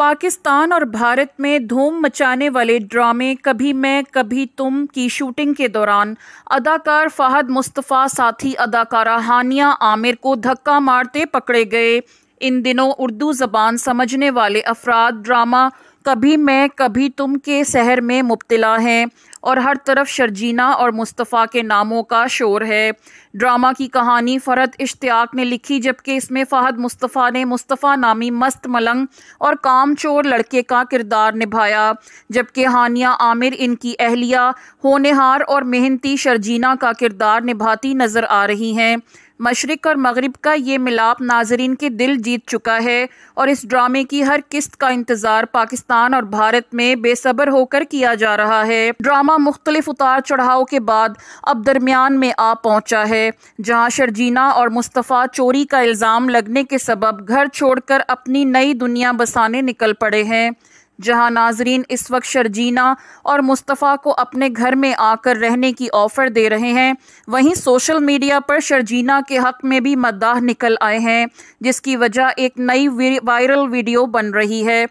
पाकिस्तान और भारत में धूम मचाने वाले ड्रामे कभी मैं कभी तुम की शूटिंग के दौरान अदाकार फहद मुस्तफ़ा साथी अदाकारा हानिया आमिर को धक्का मारते पकड़े गए इन दिनों उर्दू ज़बान समझने वाले अफराद ड्रामा कभी मैं कभी तुम के शहर में मुब्तला हैं और हर तरफ शर्जीना और मुस्तफ़ा के नामों का शोर है ड्रामा की कहानी फरत इश्तियाक ने लिखी जबकि इसमें फ़हद मुस्तफ़ा ने मुस्तफ़ा नामी मस्त मलंग और काम चोर लड़के का किरदार निभाया जबकि हानिया आमिर इनकी अहलिया होनहार और मेहनती शर्जीना का किरदार निभाती नज़र आ रही हैं मशरक़ और मगरब का ये मिलाप नाजरीन के दिल जीत चुका है और इस ड्रामे की हर किस्त का इंतज़ार पाकिस्तान और भारत में बेसब्र होकर किया जा रहा है ड्रामा मुख्तलिफ उतार चढ़ाव के बाद अब दरमियान में आ पहुँचा है जहाँ शर्जीना और मुस्तफ़ा चोरी का इल्ज़ाम लगने के सबब घर छोड़कर अपनी नई दुनिया बसाने निकल पड़े हैं जहां नाजरीन इस वक्त शर्जीना और मुस्तफ़ा को अपने घर में आकर रहने की ऑफ़र दे रहे हैं वहीं सोशल मीडिया पर शर्जीना के हक़ में भी मद्दाह निकल आए हैं जिसकी वजह एक नई वायरल वीडियो बन रही है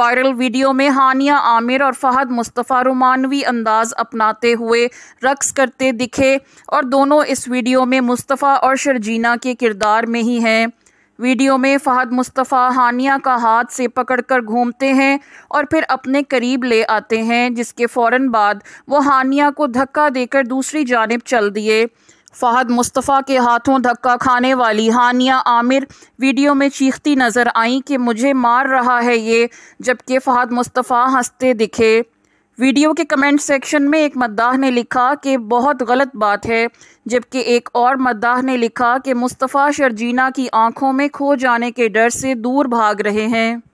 वायरल वीडियो में हानिया आमिर और फहद मुस्तफ़ा रोमानवी अंदाज अपनाते हुए रक्स करते दिखे और दोनों इस वीडियो में मुस्तफ़ा और शर्जीना के किरदार में ही हैं वीडियो में फहद मुस्तफ़ा हानिया का हाथ से पकड़कर घूमते हैं और फिर अपने करीब ले आते हैं जिसके फ़ौर बाद वो हानिया को धक्का देकर दूसरी जानब चल दिए फहद मुस्तफ़ा के हाथों धक्का खाने वाली हानिया आमिर वीडियो में चीखती नज़र आई कि मुझे मार रहा है ये जबकि फहद मुस्तफ़ा हंसते दिखे वीडियो के कमेंट सेक्शन में एक मद्दाह ने लिखा कि बहुत गलत बात है जबकि एक और मद्दाह ने लिखा कि मुस्तफ़ा शर्जीना की आंखों में खो जाने के डर से दूर भाग रहे हैं